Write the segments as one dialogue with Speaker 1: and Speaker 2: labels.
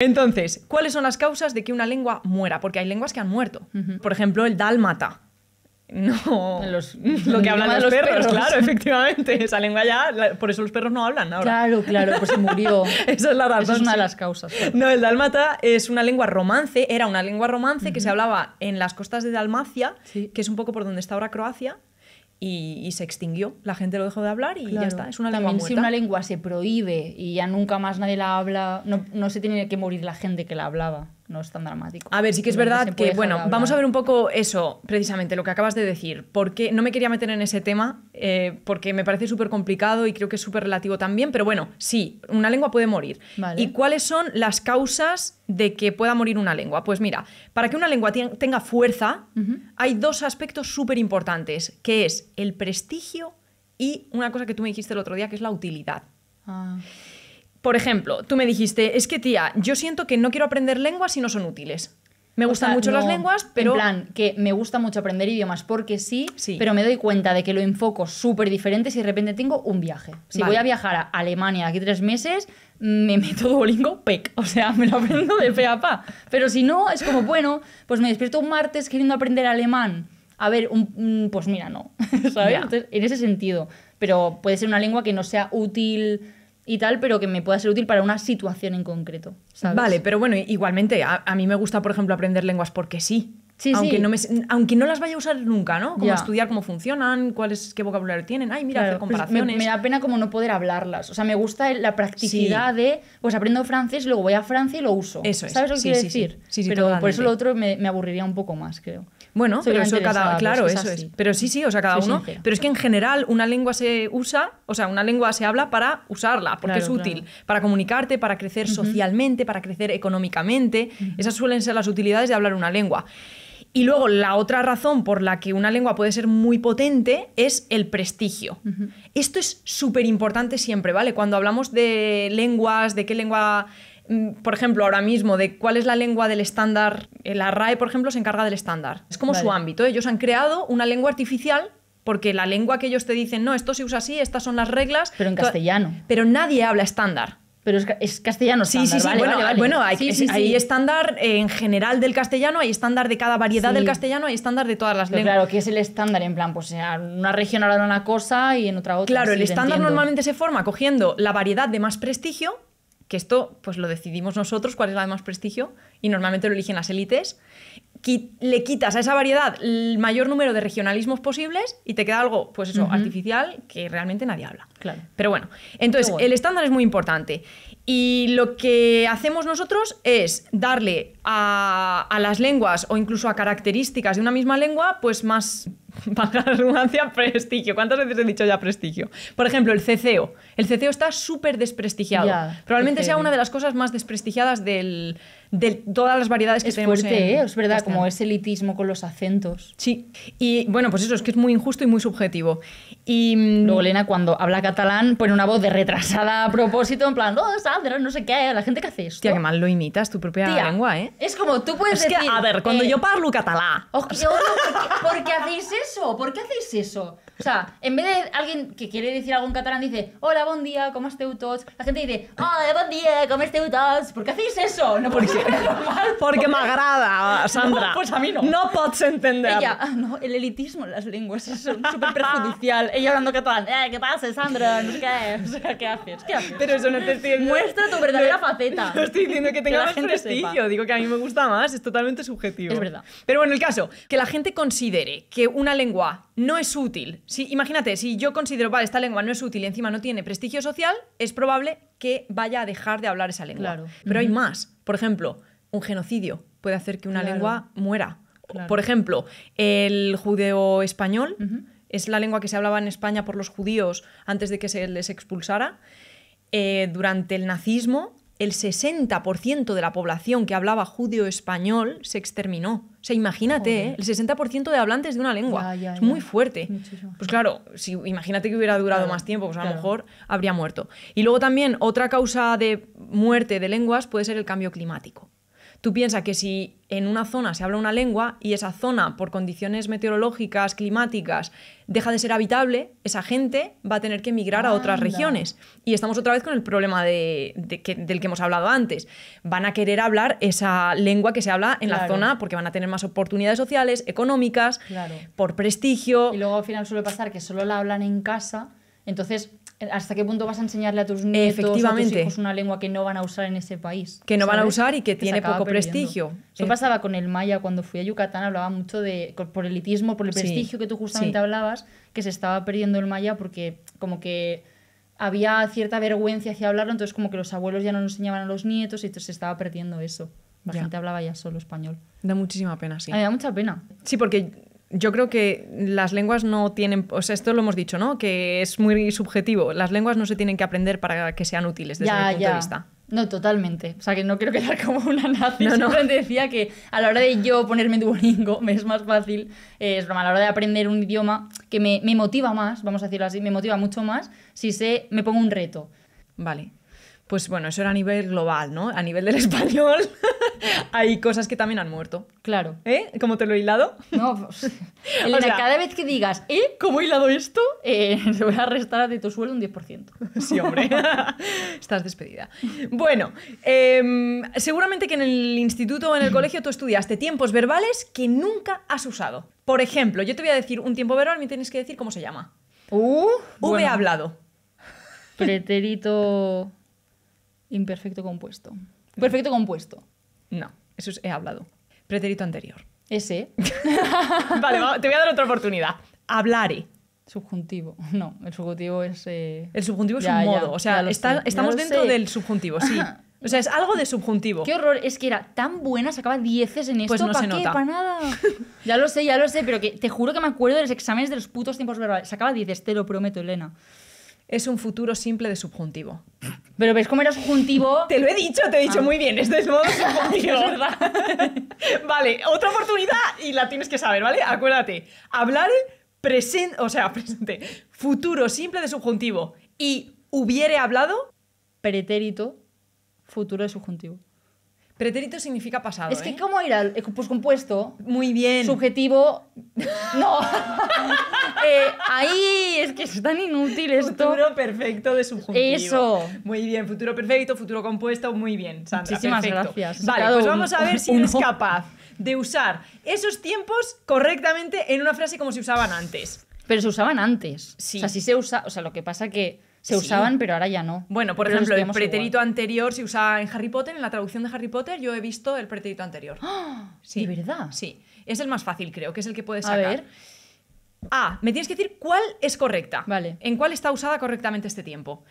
Speaker 1: Entonces, ¿cuáles son las causas de que una lengua muera? Porque hay lenguas que han muerto. Por ejemplo, el dálmata. No, lo que hablan los, perros, claro, efectivamente. Esa lengua ya, por eso los perros no hablan ahora. Claro, claro, pues se murió. Esa es la razón. Esa es una de las causas. No, el dálmata es una lengua romance, era una lengua romance que se hablaba en las costas de Dalmacia, que es un poco por donde está ahora Croacia, y, se extinguió. La gente lo dejó de hablar y ya está. Es una También si una
Speaker 2: lengua se prohíbe y ya nunca más nadie la habla, no, no se tiene que morir la gente que la hablaba no es tan dramático. A ver, sí que es verdad que, bueno, vamos
Speaker 1: a ver un poco eso, precisamente, lo que acabas de decir. Porque no me quería meter en ese tema, eh, porque me parece súper complicado y creo que es súper relativo también, pero bueno, sí, una lengua puede morir. ¿Y cuáles son las causas de que pueda morir una lengua? Pues mira, para que una lengua tenga fuerza, hay dos aspectos súper importantes, que es el prestigio y una cosa que tú me dijiste el otro día, que es la utilidad. Ah por ejemplo, tú me dijiste, es que tía, yo siento que no quiero aprender lenguas si no son útiles. Me gustan mucho las lenguas, pero... En plan, que me gusta mucho
Speaker 2: aprender idiomas porque sí, sí. pero me doy cuenta de que lo enfoco súper diferente si de repente tengo un viaje. Si voy a viajar a Alemania aquí tres meses, me meto Duolingo PEC. O sea, me lo aprendo de fe a pa. Pero si no, es como, bueno, pues me despierto un martes queriendo aprender alemán. A ver, pues mira, no. ¿Sabes? en ese sentido. Pero puede ser una lengua que no sea útil y tal, pero que me pueda ser útil para una situación en concreto. Vale,
Speaker 1: pero bueno, igualmente, a, mí me gusta, por ejemplo, aprender lenguas porque sí. Sí, aunque, No aunque no las vaya a usar nunca, ¿no? Como estudiar cómo funcionan, cuáles, qué vocabulario tienen. Ay, mira, hacer pues comparaciones. me, da pena
Speaker 2: como no poder hablarlas. O sea, me gusta la practicidad de, pues aprendo francés, luego voy a Francia y lo
Speaker 1: uso. Eso es. ¿Sabes lo que quiero decir? pero por eso lo otro me aburriría un poco más, creo. Bueno, eso cada, claro, eso es. Pero sí, sí, o sea, cada uno. Pero es que en general una lengua se usa, o sea, una lengua se habla para usarla, porque es útil, para comunicarte, para crecer socialmente, para crecer económicamente. Esas suelen ser las utilidades de hablar una lengua. Y luego la otra razón por la que una lengua puede ser muy potente es el prestigio. Esto es súper importante siempre, ¿vale? Cuando hablamos de lenguas, de qué lengua Mm, por ejemplo, ahora mismo, de cuál es la lengua del estándar. Eh, la RAE, por ejemplo, se encarga del estándar. Es como su ámbito. Ellos han creado una lengua artificial porque la lengua que ellos te dicen, no, esto se usa así, estas son las reglas. Pero en castellano. Pero nadie habla estándar. Pero es, castellano sí, Sí, sí, bueno, hay, estándar eh, en general del castellano, hay estándar de cada variedad del castellano, hay estándar de todas
Speaker 2: las lenguas. Claro, ¿qué es el estándar en plan, pues en una región hablan una cosa y en otra otra. Claro, el estándar normalmente
Speaker 1: se forma cogiendo la variedad de más prestigio que esto pues lo decidimos nosotros, cuál es la de más prestigio, y normalmente lo eligen las élites. le quitas a esa variedad el mayor número de regionalismos posibles y te queda algo, pues eso, artificial que realmente nadie habla. Claro. Pero bueno, entonces el estándar es muy importante. Y lo que hacemos nosotros es darle a, a las lenguas o incluso a características de una misma lengua, pues más para la redundancia, prestigio. ¿Cuántas veces he dicho ya prestigio? Por ejemplo, el CCO. El CCO está súper desprestigiado. Probablemente sea una de las cosas más desprestigiadas del, de todas las variedades que es tenemos. Fuerte, ¿eh? es verdad, como
Speaker 2: ese elitismo con los acentos. Sí. Y bueno, pues eso es que es muy injusto y muy subjetivo. Y mm, luego Elena cuando habla catalán pone una voz de retrasada a propósito, en plan, no, oh, Sandra, no sé qué, la gente que hace esto. Tía, que mal lo imitas
Speaker 1: tu propia lengua, ¿eh? Es como tú puedes es que, a ver, cuando eh, yo parlo catalán.
Speaker 2: porque, porque hacéis eso eso? ¿Por qué hacéis eso? O sea, en vez de alguien que quiere decir algo en catalán, dice, hola, buen día, ¿cómo esteu tots? La gente dice, hola, buen día, ¿cómo esteu tots? ¿Por qué hacéis eso?
Speaker 1: No porque Porque me agrada, Sandra. pues a mí no. No puedes entender. Ella, ah,
Speaker 2: no, el elitismo en las lenguas es súper perjudicial. Ella hablando catalán, eh, ¿qué pasa, Sandra? No sé qué, o sea, ¿qué haces? ¿Qué haces? Pero eso no te entiendo. Muestra tu verdadera faceta. No estoy
Speaker 1: diciendo que tenga la más gente prestigio, digo que a mí me gusta más, es totalmente subjetivo. Es verdad. Pero bueno, el caso, que la gente considere que una lengua no es útil, si, imagínate, si yo considero, que esta lengua no es útil y encima no tiene prestigio social, es probable que vaya a dejar de hablar esa lengua. Pero hay más. Por ejemplo, un genocidio puede hacer que una lengua muera. Por ejemplo, el judeo español es la lengua que se hablaba en España por los judíos antes de que se les expulsara. Eh, durante el nazismo el 60% de la población que hablaba judío español se exterminó. O sea, imagínate, ¿eh? el 60% de hablantes de una lengua. es muy fuerte. Pues claro, si, imagínate que hubiera durado más tiempo, pues a lo mejor habría muerto. Y luego también otra causa de muerte de lenguas puede ser el cambio climático. Tú piensas que si en una zona se habla una lengua y esa zona, por condiciones meteorológicas, climáticas, deja de ser habitable, esa gente va a tener que emigrar a otras regiones. Y estamos otra vez con el problema del que hemos hablado antes. Van a querer hablar esa lengua que se habla en la zona porque van a tener más oportunidades sociales, económicas, por prestigio. Y luego al final suele pasar que solo la hablan en casa entonces, eh,
Speaker 2: ¿hasta qué punto vas a enseñarle a tus nietos A una lengua que no van a usar en ese país? Que no van a usar y que, tiene poco prestigio. Eso eh, pasaba con el maya cuando fui a Yucatán, hablaba mucho de por el elitismo, por el prestigio que tú justamente hablabas, que se estaba perdiendo el maya porque como que había cierta vergüenza hacia hablarlo, entonces como que los abuelos ya no nos enseñaban a los nietos y entonces se estaba perdiendo eso. La gente hablaba ya solo español. Da muchísima pena, sí. A da mucha pena.
Speaker 1: Sí, porque yo creo que las lenguas no tienen, o sea, esto lo hemos dicho, ¿no? Que es muy subjetivo. Las lenguas no se tienen que aprender para que sean útiles desde ya, mi punto de vista. No, totalmente. O sea, que no quiero quedar como
Speaker 2: una nazi. No, decía que a la hora de yo ponerme Duolingo me es más fácil, eh, es broma, a la hora de aprender un idioma que me, me motiva más, vamos a decirlo así, me motiva mucho más si sé,
Speaker 1: me pongo un reto. Vale pues bueno, eso era a nivel global, ¿no? A nivel del español hay cosas que también han muerto. Claro. ¿Eh? ¿Cómo te lo he hilado? No, pues, cada vez que digas, ¿eh? ¿Cómo he hilado esto? Eh, se voy a restar de tu sueldo un 10%. Sí, hombre. Estás despedida. Bueno, em, seguramente que en el instituto o en el colegio tú estudiaste tiempos verbales que nunca has usado. Por ejemplo, yo te voy a decir un tiempo verbal me tienes que decir cómo se llama. Uh, v hablado.
Speaker 2: Pretérito. Imperfecto compuesto. Perfecto compuesto.
Speaker 1: No, eso he hablado. Pretérito anterior. Ese. vale, te voy a dar otra oportunidad. Hablaré. Subjuntivo. No, el subjuntivo es. Eh, el subjuntivo es un modo. o sea, estamos dentro del subjuntivo, sí. O sea, es algo de subjuntivo. Qué
Speaker 2: horror, es que era tan buena, sacaba dieces en pues esto. Pues no ¿Para qué? Para nada. ya lo sé, ya lo sé, pero que te juro que me acuerdo de los exámenes de los putos tiempos verbales. Sacaba dieces, te lo prometo, Elena es un futuro
Speaker 1: simple de subjuntivo. Pero ves cómo era subjuntivo. Te lo he dicho, te he dicho ah. muy bien, Esto es modo subjuntivo. verdad. vale, otra oportunidad y la tienes que saber, ¿vale? Acuérdate. Hablar presente, o sea, presente. Futuro simple de subjuntivo. Y hubiere hablado. Pretérito, futuro de subjuntivo. Pretérito significa pasado. Es que, como ¿eh? ¿cómo era?
Speaker 2: Eh, pues compuesto. Muy bien. Subjetivo.
Speaker 1: No. Eh, ahí es que es tan inútil esto. Futuro perfecto de subjuntivo. Eso. Muy bien. Futuro perfecto, futuro compuesto. Muy bien, Sandra. Muchísimas gracias. Vale, pues vamos a ver si eres capaz de usar esos tiempos correctamente en una frase como se usaban antes. Pero se usaban antes. Sí. O sea, si se usa. O sea, lo que pasa que se usaban, pero
Speaker 2: ahora ya no. Bueno, por ejemplo, el pretérito
Speaker 1: anterior se usaba en Harry Potter, en la traducción de Harry Potter yo he visto el pretérito anterior. ¡Ah! Sí. ¿De verdad? Sí. Es el más fácil, creo, que es el que puedes sacar. A Ah, me tienes que decir cuál es correcta. Vale. ¿En cuál está usada correctamente este tiempo?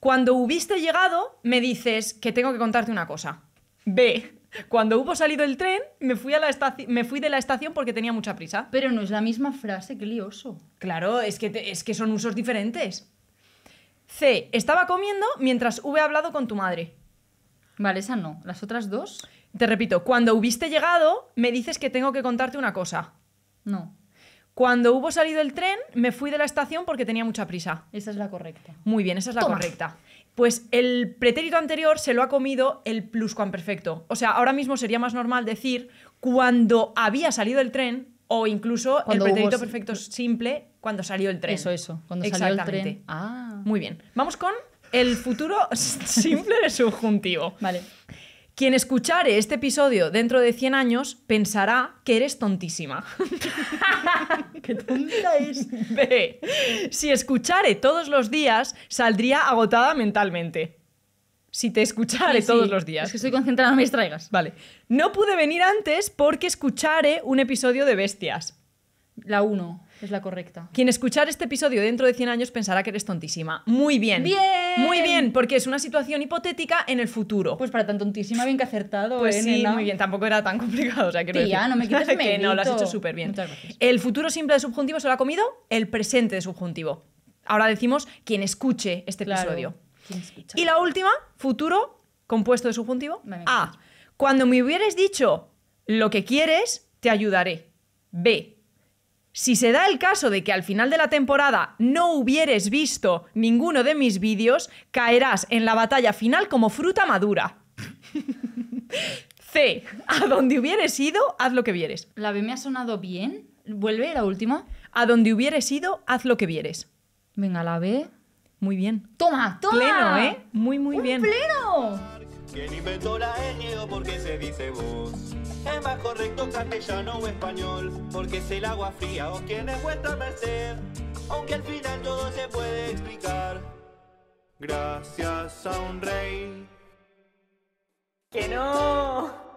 Speaker 1: Cuando hubiste llegado, me dices que tengo que contarte una cosa. B. Cuando hubo salido el tren, me fui, a la me fui de la estación porque tenía mucha prisa. Pero no es la misma frase, que lioso. Claro, es que, es que son usos diferentes. C. Estaba comiendo mientras hube hablado con tu madre. Vale, esa no. Las otras dos. Te repito, cuando hubiste llegado, me dices que tengo que contarte una cosa. No. Cuando hubo salido el tren, me fui de la estación porque tenía mucha prisa. Esa es la correcta. Muy bien, esa es la correcta. Pues el pretérito anterior se lo ha comido el pluscuamperfecto. O sea, ahora mismo sería más normal decir cuando había salido el tren o incluso el pretérito perfecto simple cuando salió el tren. Eso, eso. Cuando salió el tren. Ah. Muy bien. Vamos con el futuro simple de subjuntivo. Vale. Quien escuchare este episodio dentro de 100 años pensará que eres tontísima. ¡Qué tonta es! Si escuchare todos los días, saldría agotada mentalmente. Si te escuchare todos los días. Es que estoy concentrada, no me distraigas. Vale. No pude venir antes porque escuchare un episodio de Bestias. La 1 es la correcta. Quien escuchar este episodio dentro de 100 años pensará que eres tontísima. Muy bien. Bien. Muy bien, porque es una situación hipotética en el futuro. Pues para tan tontísima, bien que acertado. Pues ¿eh, sí, muy bien. Tampoco era tan complicado. no me no, lo has hecho súper bien. El futuro simple de subjuntivo se lo ha comido el presente de subjuntivo. Ahora decimos quien escuche este episodio. Y la última, futuro compuesto de subjuntivo. A. Cuando me hubieras dicho lo que quieres, te ayudaré. B si se da el caso de que al final de la temporada no hubieres visto ninguno de mis vídeos, caerás en la batalla final como fruta madura.
Speaker 2: C. A donde hubieres ido, haz lo que vieres. La B me ha sonado bien. ¿Vuelve la última? A donde hubieres ido, haz lo que vieres. Venga, la B. Muy bien. Toma, toma. Pleno, ¿eh? Muy, muy bien. Pleno.
Speaker 1: ¿Quién inventó la ñ o porque
Speaker 2: se dice vos. Es más correcto castellano o español, porque es el agua fría o quien es vuestra merced. Aunque al final todo se puede explicar. Gracias a un rey. Que no.